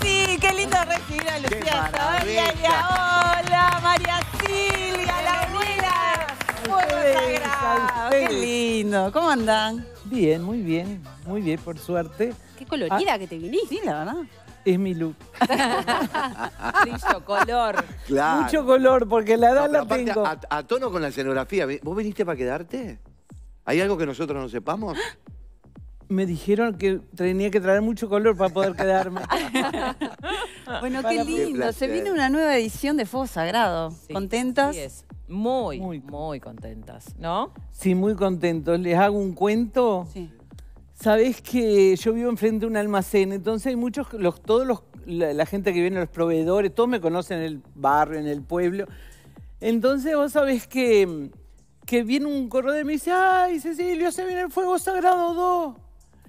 ¡Sí! qué lindo recibir a Lucía Hola, María Silvia, la abuela. Qué lindo. ¿Cómo andan? Bien, muy bien, muy bien, por suerte. Qué colorida ah, que te viniste. Sí, la verdad. Es mi look. Mucho color. Mucho color, porque la edad la tengo. A, a tono con la escenografía. ¿Vos viniste para quedarte? ¿Hay algo que nosotros no sepamos? Me dijeron que tenía que traer mucho color para poder quedarme. bueno, qué lindo. Se viene una nueva edición de Fuego Sagrado. ¿Contentas? Sí es. Muy, muy, muy, contentas, ¿no? Sí, muy contentos. Les hago un cuento. Sí. Sabés que yo vivo enfrente de un almacén, entonces hay muchos, todos los, la, gente que viene, los proveedores, todos me conocen en el barrio, en el pueblo. Entonces vos sabés que, que viene un corredor y me dice, ay, Cecilio, se viene el fuego sagrado 2.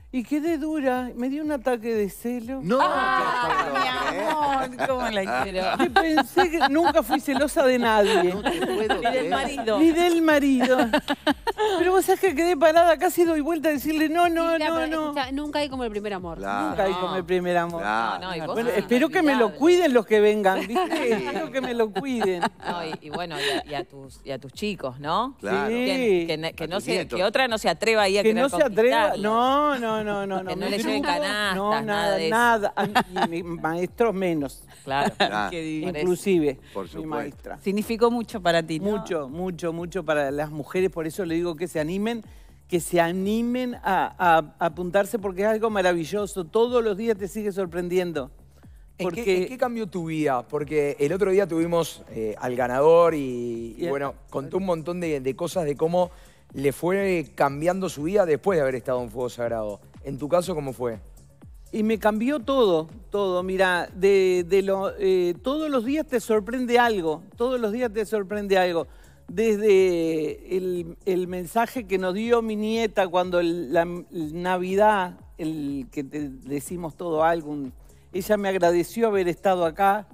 Y quedé dura, me dio un ataque de celo. No, ah, mi amor, cómo la quiero. Y pensé que nunca fui celosa de nadie. Ni del marido. Ni del marido. Pero vos sabés que quedé parada, casi doy vuelta a decirle no, no, no, no. nunca hay como el primer amor. Nunca hay como el primer amor. Bueno, espero que me lo cuiden los que vengan, ¿viste? Espero que me lo cuiden. y, bueno, y a, tus, y a tus chicos, ¿no? Claro. Que, no se- que otra no se atreva ahí a Que no se atreva. No, no, no, no. Que no le lleven canastas, No, nada nada, maestros menos, Claro. inclusive. Por mi maestra. Significó mucho para ti. Mucho, mucho, mucho para las mujeres, por eso le digo que se animen, que se animen a, apuntarse porque es algo maravilloso. Todos los días te sigue sorprendiendo. ¿En, qué, cambió tu vida? Porque el otro día tuvimos eh, al ganador y, bueno, contó un montón de, cosas de cómo le fue cambiando su vida después de haber estado en Fuego Sagrado. ¿En tu caso cómo fue? Y me cambió todo, todo. Mira, de, lo, eh, todos los días te sorprende algo, todos los días te sorprende algo desde el, mensaje que nos dio mi nieta cuando la Navidad, el que te decimos todo algo, ella me agradeció haber estado acá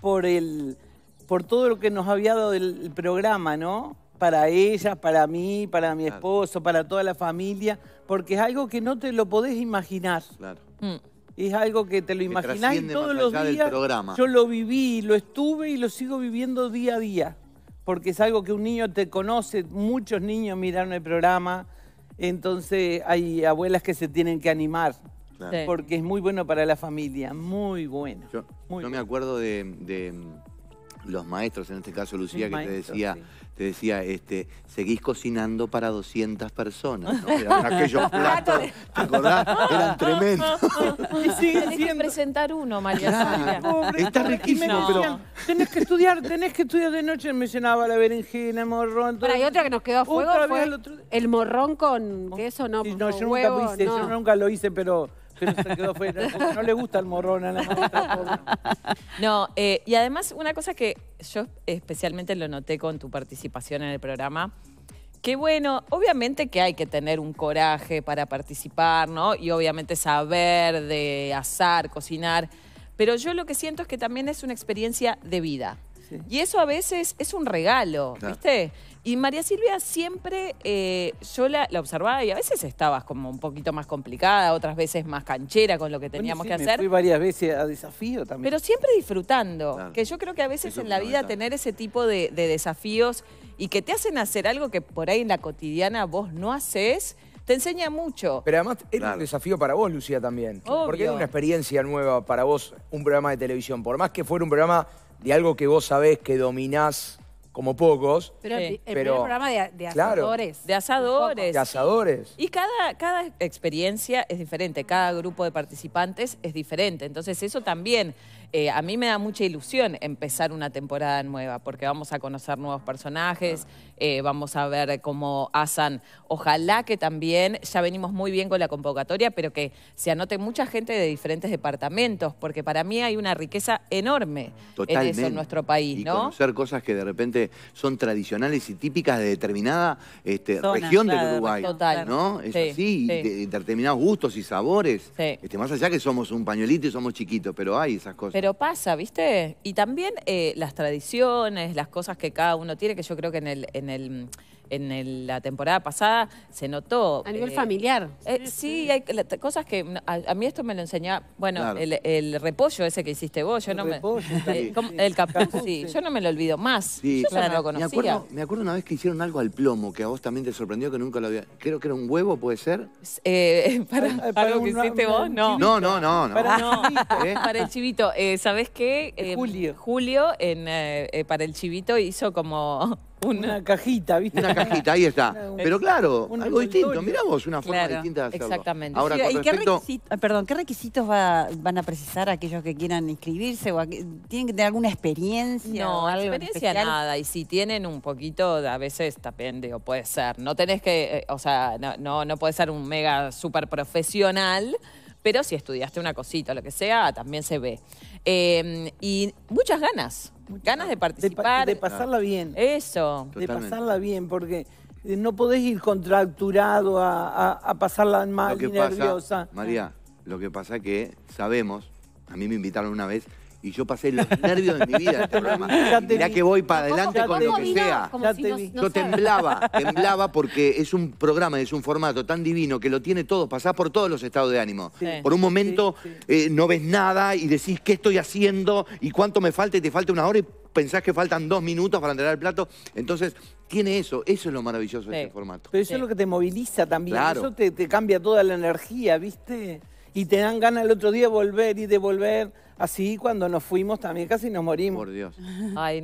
por, el, por todo lo que nos había dado el, programa, ¿no? Para ella, para mí, para mi esposo, para toda la familia, porque es algo que no te lo podés imaginar. Claro. Mm. Es algo que te lo imaginás todos los días. Yo lo viví, lo estuve y lo sigo viviendo día a día porque es algo que un niño te conoce, muchos niños miraron el programa, entonces hay abuelas que se tienen que animar. Porque es muy bueno para la familia, muy bueno. Yo, me acuerdo de, los maestros, en este caso Lucía, que te decía, te decía, este, seguís cocinando para 200 personas. ¿no? aquellos platos, ¿te acordás? Eran tremendos. Y que presentar uno, María Está riquísimo, pero... Tenés que estudiar, tenés que estudiar de noche. Me llenaba ah, la berenjena, morrón... Pero hay otra que nos quedó a fuego, fue el, morrón con oh, queso, ¿no? Sí, no, nunca yo nunca lo hice, pero pero se quedó fuera. no le gusta el morrón a la No, eh, y además una cosa que yo especialmente lo noté con tu participación en el programa, que bueno, obviamente que hay que tener un coraje para participar, ¿no? Y obviamente saber de asar, cocinar. Pero yo lo que siento es que también es una experiencia de vida. Y eso a veces es un regalo, ¿viste? Y María Silvia siempre eh, yo la, observaba y a veces estabas como un poquito más complicada, otras veces más canchera con lo que teníamos que me hacer. Fui varias veces a desafío también. Pero siempre disfrutando, que yo creo que a veces en la vida tener ese tipo de, desafíos y que te hacen hacer algo que por ahí en la cotidiana vos no haces te enseña mucho. Pero además era un desafío para vos, Lucía, también. Porque era una experiencia nueva para vos, un programa de televisión. Por más que fuera un programa de algo que vos sabés, que dominás, como pocos. Pero el, programa de, asadores. de asadores. De asadores. Y cada, cada experiencia es diferente, cada grupo de participantes es diferente. Entonces eso también eh, a mí me da mucha ilusión empezar una temporada nueva, porque vamos a conocer nuevos personajes, eh, vamos a ver cómo hacen. Ojalá que también, ya venimos muy bien con la convocatoria, pero que se anote mucha gente de diferentes departamentos, porque para mí hay una riqueza enorme en eso en nuestro país, y conocer cosas que de repente son tradicionales y típicas de determinada este, región de Uruguay, total. ¿no? Es sí, así, determinados gustos y sabores. Este, más allá que somos un pañuelito y somos chiquitos, pero hay esas cosas pero pasa, ¿viste? Y también eh, las tradiciones, las cosas que cada uno tiene, que yo creo que en el, en el en la temporada pasada se notó. A nivel eh, familiar. Eh, sí, hay cosas que a, mí esto me lo enseñaba, bueno, el, repollo ese que hiciste vos, yo el no repollo, eh, El, capuz, sí. yo no me lo olvido más. Sí. Yo claro. no lo conocía. Me acuerdo, una vez que hicieron algo al plomo, que a vos también te sorprendió que nunca lo había... Creo que era un huevo, ¿puede ser? para, lo que hiciste vos, no. No, no, no. Para, el chivito. ¿Sabés qué? Julio. Julio en, para el chivito hizo como una, cajita, ¿viste? Una cajita, ahí está. Pero claro, algo distinto. Mirá vos, una forma distinta de hacerlo. Exactamente. Ahora, ¿Y qué, ah, perdón, qué requisitos van a precisar aquellos que quieran inscribirse? o ¿Tienen que tener alguna experiencia? No, experiencia nada. Y si tienen un poquito, a veces depende, o puede ser. No tenés que, eh, o sea, no, no, puede ser un mega super profesional pero si estudiaste una cosita, lo que sea, también se ve. Em, y muchas ganas, ganas de participar. De, pasarla bien. Ah. Eso. De pasarla bien, porque eh, no podés ir contracturado a, a pasarla mal y nerviosa. María, lo que pasa que sabemos, a mí me invitaron una vez y yo pasé los nervios de mi vida en este programa. Mirá que voy para adelante con lo que sea. Yo temblaba, temblaba porque es un programa, es un formato tan divino que lo tiene todo, pasás por todos los estados de ánimo. Por un momento eh, no ves nada y decís qué estoy haciendo y cuánto me falta y te falta una hora y pensás que faltan dos minutos para entregar el plato. Entonces, tiene eso, eso es lo maravilloso de este formato. Pero eso es lo que te moviliza también. Eso te cambia toda la energía, ¿viste? y te dan ganas el otro día volver y de volver. Así cuando nos fuimos también casi nos morimos. Por Dios.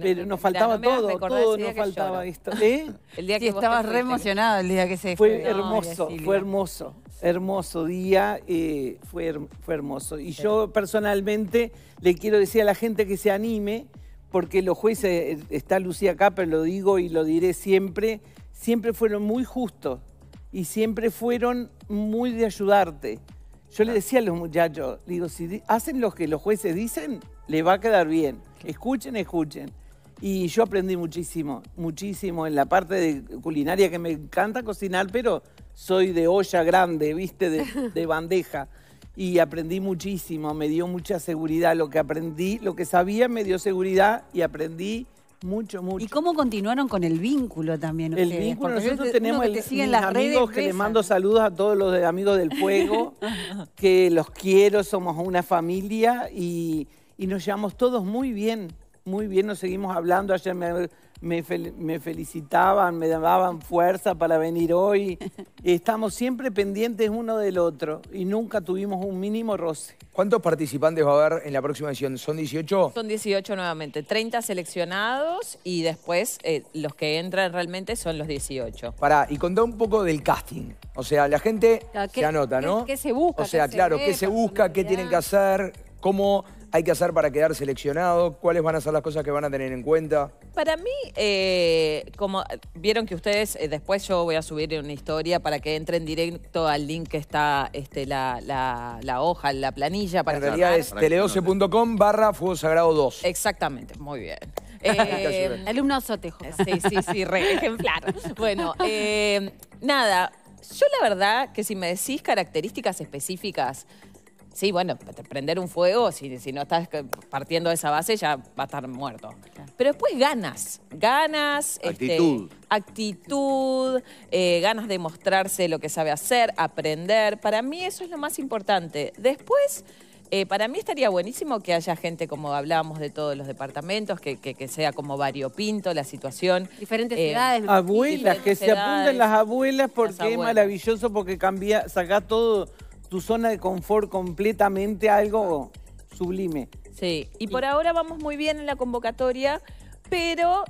Pero nos faltaba todo, todo nos faltaba ¿eh? El día que estabas re emocionado el día que se fue. Fue hermoso, fue hermoso, hermoso día, eh, fue, fue hermoso. Y yo personalmente le quiero decir a la gente que se anime, porque los jueces, eh, está Lucía acá, pero lo digo y lo diré siempre, siempre fueron muy justos y siempre fueron muy de ayudarte. Yo le decía a los muchachos, digo, si hacen lo que los jueces dicen, les va a quedar bien. Escuchen, escuchen. Y yo aprendí muchísimo, muchísimo en la parte de culinaria que me encanta cocinar, pero soy de olla grande, viste, de, de bandeja. Y aprendí muchísimo, me dio mucha seguridad. Lo que aprendí, lo que sabía me dio seguridad y aprendí mucho, mucho. ¿Y cómo continuaron con el vínculo también? El vínculo, nosotros tenemos el, mis las amigos que les mando saludos a todos los amigos del fuego, que los quiero, somos una familia y, y nos llevamos todos muy bien, muy bien, nos seguimos hablando. Ayer me me, felicitaban, me daban fuerza para venir hoy. Estamos siempre pendientes uno del otro y nunca tuvimos un mínimo roce. ¿Cuántos participantes va a haber en la próxima edición? ¿Son 18? Son 18 nuevamente, 30 seleccionados y después eh, los que entran realmente son los 18. Pará, y contá un poco del casting. O sea, la gente se anota, ¿no? ¿Qué, se busca? O sea, claro, ¿qué se busca? ¿Qué tienen que hacer? ¿Cómo hay que hacer para quedar seleccionado? ¿Cuáles van a ser las cosas que van a tener en cuenta? Para mí, eh, como vieron que ustedes, eh, después yo voy a subir una historia para que entren directo al link que está este, la, hoja, la planilla. Para en realidad es tele12.com barra Fuego Sagrado 2. Exactamente, muy bien. Eh, alumno Sí, sí, sí, re ejemplar. Bueno, eh, nada, yo la verdad que si me decís características específicas, Sí, bueno, prender un fuego, si, no estás eh, partiendo de esa base, ya va a estar muerto. Pero después ganas, ganas, este, actitud, actitud eh, ganas de mostrarse lo que sabe hacer, aprender. Para mí eso es lo más importante. Después... Eh, para mí estaría buenísimo que haya gente, como hablábamos, de todos los departamentos, que, sea como variopinto la situación. Diferentes edades. Abuelas, que se apunten las abuelas porque es maravilloso, porque cambia, saca todo tu zona de confort completamente algo sublime. Sí, y por ahora vamos muy bien en la convocatoria, pero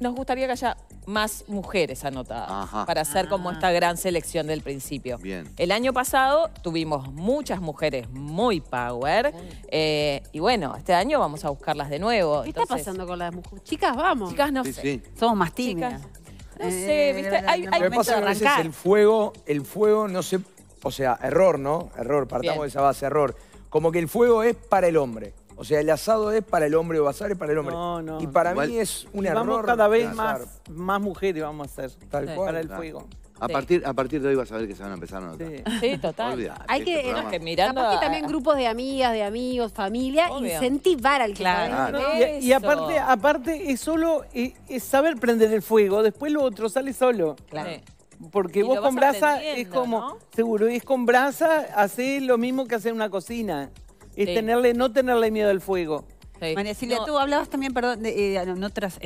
nos gustaría que haya más mujeres anotadas para hacer como esta gran selección del principio. Bien. El año pasado tuvimos muchas mujeres muy power y bueno, este año vamos a buscarlas de nuevo. ¿Qué está pasando con las mujeres? Chicas, vamos. Chicas, no sé. Somos más tímidas. no sé, ¿viste? Hay, hay Lo que pasa a veces el fuego, el fuego no se o sea, error, ¿no? Error, partamos de esa base, error. Como que el fuego es para el hombre. O sea, el asado es para el hombre o bazar es para el hombre. No, no. Y para mí es un error. Vamos cada vez más, más mujeres vamos a hacer Tal Para el fuego. A, partir, a partir de hoy vas a ver que se van a empezar a notar. Sí, total. Hay este que, que también grupos de amigas, de amigos, familia, incentivar al claro. Ah, y, aparte, aparte es solo eh, saber prender el fuego, después lo otro sale solo. Claro. Porque vos con brasa es como, seguro, y es con brasa hacer lo mismo que hacer una cocina. Es tenerle, no tenerle miedo al fuego. María Silvia, tú hablabas también, perdón, eh, en,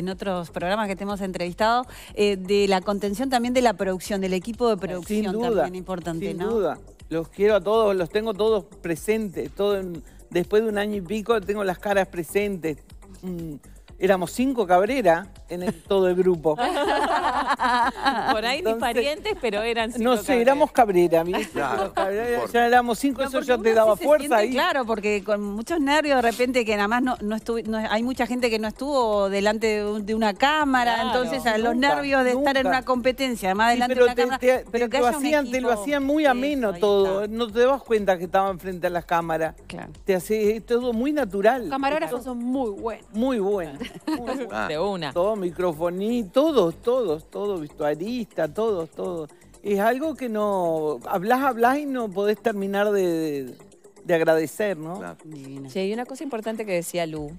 otros programas que te hemos entrevistado, eh, de la contención también de la producción, del equipo de producción también importante, sin ¿no? Sin duda, los quiero a todos, los tengo todos presentes, todo después de un año y pico tengo las caras presentes. Mm, éramos cinco Cabrera, en todo el grupo. Por ahí mis parientes, pero eran cinco. No sé, éramos Cabrera, ¿viste? ya éramos cinco, eso ya te daba fuerza ahí. Claro, porque con muchos nervios de repente que nada más no, no, hay mucha gente que no estuvo delante de, una cámara, entonces los nervios de estar en una competencia, además delante de una cámara. pero que te, lo hacían, te lo hacían muy ameno todo, no te das cuenta que estaban frente a las cámaras. Claro. Te hacía todo muy natural. Camarógrafos son muy buenos. Muy buenos. De una microfoní, todos, todos, todos, visualistas, todos, todos. Es algo que no. Hablas, hablas y no podés terminar de, de agradecer, ¿no? Sí, hay una cosa importante que decía Lu.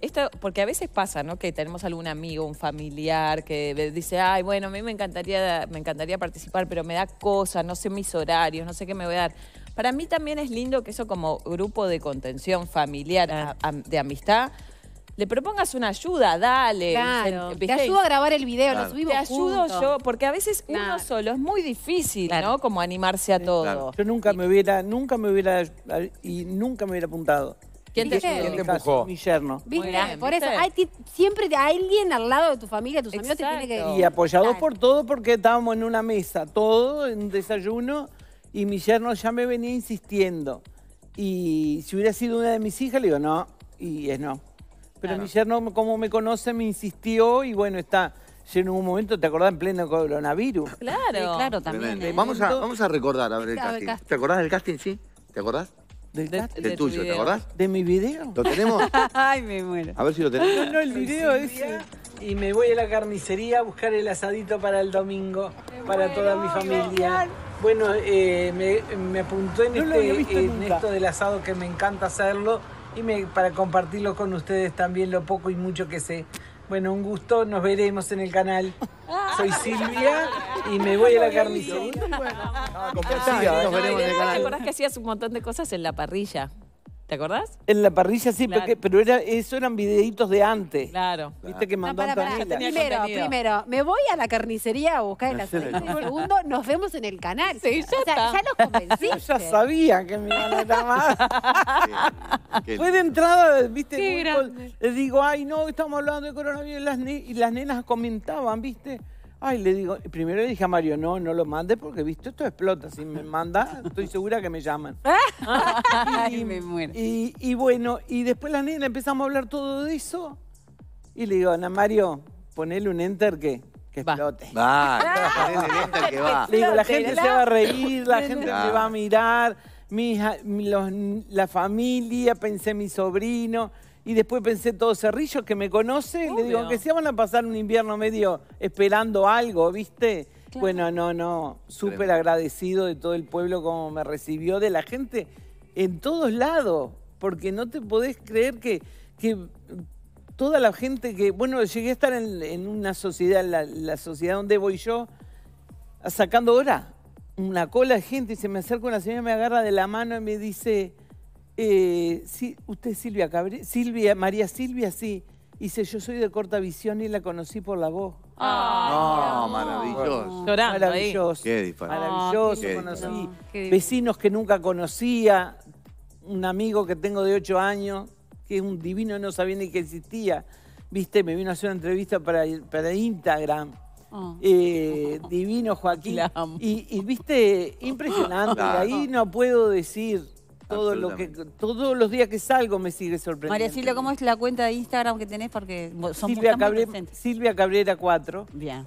Esto, porque a veces pasa, ¿no? Que tenemos algún amigo, un familiar que dice, ay, bueno, a mí me encantaría, me encantaría participar, pero me da cosas no sé mis horarios, no sé qué me voy a dar. Para mí también es lindo que eso como grupo de contención familiar, de amistad, le propongas una ayuda, dale. te ayudo a grabar el video, lo subimos Te ayudo yo, porque a veces uno solo es muy difícil, ¿no? Como animarse a todo. Yo nunca me hubiera, nunca me hubiera, y nunca me hubiera apuntado. ¿Quién te, ¿Quién empujó? Mi yerno. ¿Viste? por eso, siempre hay alguien al lado de tu familia, tus amigos te tiene que... Y apoyados por todo porque estábamos en una mesa, todo, en desayuno, y mi yerno ya me venía insistiendo. Y si hubiera sido una de mis hijas, le digo, no, y es no. Pero mi yerno, como me conoce, me insistió y bueno, está en un momento, ¿te acordás en pleno coronavirus? Claro, claro, también. ¿eh? Vamos, a, recordar a ver el casting. ¿Te acordás del casting, sí? ¿Te acordás? Del casting? Del tuyo, ¿te acordás? De mi video. ¿Lo tenemos? Ay, me muero. A ver si lo tenemos. No, no, el video es... Y me voy a la carnicería a buscar el asadito para el domingo, para toda mi familia. Bueno, eh, me, apuntó en este, esto del asado que me encanta hacerlo y para compartirlo con ustedes también lo poco y mucho que sé. Bueno, un gusto, nos veremos en el canal. Soy Silvia y me voy a la carnicería. Nos veremos en el ¿Te acordás que hacías un montón de cosas en la parrilla? ¿Te acordás? En la parrilla sí, pero era, eso eran videitos de antes. Claro. Viste que mandó no, para, Primero, primero, me voy a la carnicería a buscar el aceite. segundo, nos vemos en el canal. Sí, ya o sea, ya los convencí. ya sabía que mi iban era más. Fue de entrada, viste, Qué les digo, ay no, estamos hablando de coronavirus y las nenas comentaban, viste. Ay, le digo, primero le dije a Mario, no, no lo mande porque, visto, esto explota. Si me manda, estoy segura que me llaman. Ay, y, me muero. Y, bueno, y después la nena empezamos a hablar todo de eso. Y le digo, Ana Mario, ponele un enter que, que explote. Va, ponele el enter que va. Le digo, la gente se va a reír, la gente se va a mirar, mi los, la familia, pensé mi sobrino. Y después pensé todo Cerrillo, que me conoce, le digo, aunque si van a pasar un invierno medio esperando algo, ¿viste? Bueno, no, no, súper agradecido de todo el pueblo como me recibió, de la gente en todos lados, porque no te podés creer que, que toda la gente que, bueno, llegué a estar en, una sociedad, la, la sociedad donde voy yo, sacando hora, una cola de gente y se me acerca una señora, me agarra de la mano y me dice, eh, sí, usted Silvia Silvia, María Silvia, sí. Dice, yo soy de corta visión y la conocí por la voz. Ah, maravilloso. maravilloso. Maravilloso, conocí vecinos que nunca conocía, un amigo que tengo de ocho años, que es un divino, no sabía ni que existía. Viste, me vino a hacer una entrevista para, para Instagram. Ah. Eh, divino Joaquín. Y, viste, impresionante. Ahí no puedo decir todo lo que, todos los días que salgo me sigue sorprendiendo. María Silvia, ¿cómo es la cuenta de Instagram que tenés? Porque son Silvia, muy, Silvia Cabrera 4. Bien.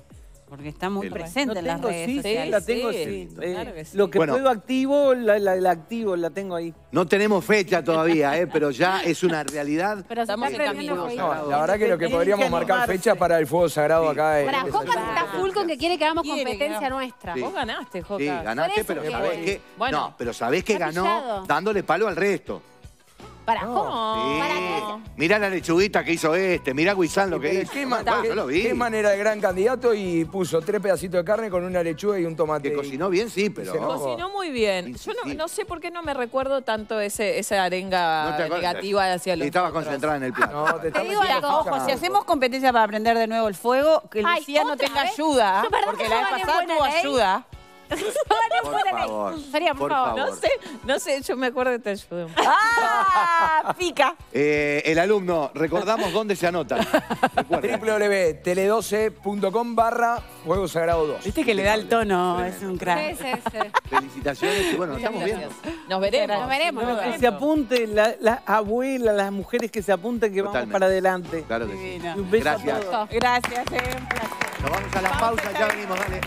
Porque está muy presente en las redes sí, eh, sociales. La tengo, sí, eh, Lo que puedo activo, la, activo, la tengo ahí. No tenemos fecha todavía, eh, pero ya es una realidad. Pero estamos en camino. la verdad que lo que podríamos marcar fecha para el fuego sagrado acá es. Para Joca está full con que quiere que hagamos competencia nuestra. Vos ganaste, Joca. Sí, ganaste, pero sabés que. No, pero sabés que ganó dándole palo al resto. ¿Para cómo? Mirá la lechuguita que hizo este, mirá Guisán lo que hizo. Qué, manera de gran candidato y puso tres pedacitos de carne con una lechuga y un tomate. Que cocinó bien, sí, pero... Cocinó muy bien. Yo no, sé por qué no me recuerdo tanto ese, esa arenga negativa hacia los. Y estaba concentrada en el plato. te digo algo, ojo, si hacemos competencia para aprender de nuevo el fuego, que Ay, no tenga ayuda, porque la vez no ayuda. No sé, no sé, yo me acuerdo de te ¡Ah! Pica. Eh, el alumno, recordamos dónde se anota www.tele12.com barra Juego Sagrado 2. Viste que le da el tono, es un crack. Felicitaciones y bueno, nos estamos viendo. Nos veremos. Nos veremos. que se apunte las abuelas abuela, las mujeres que se apunten que vamos para adelante. Claro que sí. Un beso Gracias. A todos. Gracias, eh, un placer. Nos vamos a la pausa, ya venimos, dale.